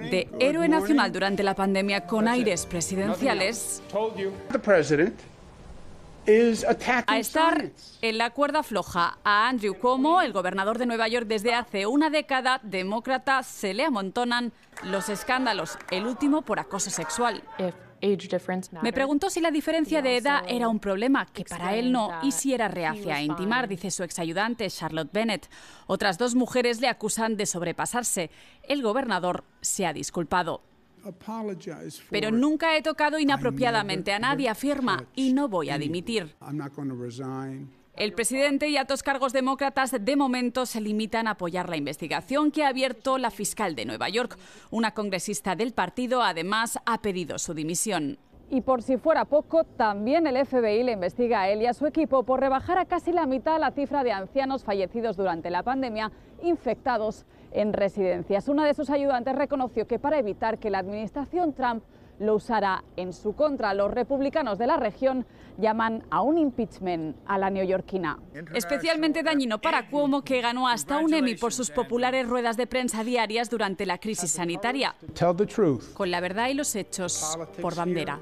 de héroe nacional durante la pandemia con aires presidenciales a estar en la cuerda floja. A Andrew Cuomo, el gobernador de Nueva York desde hace una década, demócrata, se le amontonan los escándalos, el último por acoso sexual. Me preguntó si la diferencia de edad era un problema, que para él no, y si era reacia a intimar, dice su ex ayudante Charlotte Bennett. Otras dos mujeres le acusan de sobrepasarse. El gobernador se ha disculpado. Pero nunca he tocado inapropiadamente a nadie, afirma, y no voy a dimitir. El presidente y altos cargos demócratas de momento se limitan a apoyar la investigación que ha abierto la fiscal de Nueva York. Una congresista del partido además ha pedido su dimisión. Y por si fuera poco, también el FBI le investiga a él y a su equipo por rebajar a casi la mitad la cifra de ancianos fallecidos durante la pandemia infectados en residencias. Una de sus ayudantes reconoció que para evitar que la administración Trump lo usará en su contra. Los republicanos de la región llaman a un impeachment a la neoyorquina. Especialmente dañino para Cuomo, que ganó hasta un Emmy por sus populares ruedas de prensa diarias durante la crisis sanitaria. Con la verdad y los hechos por bandera.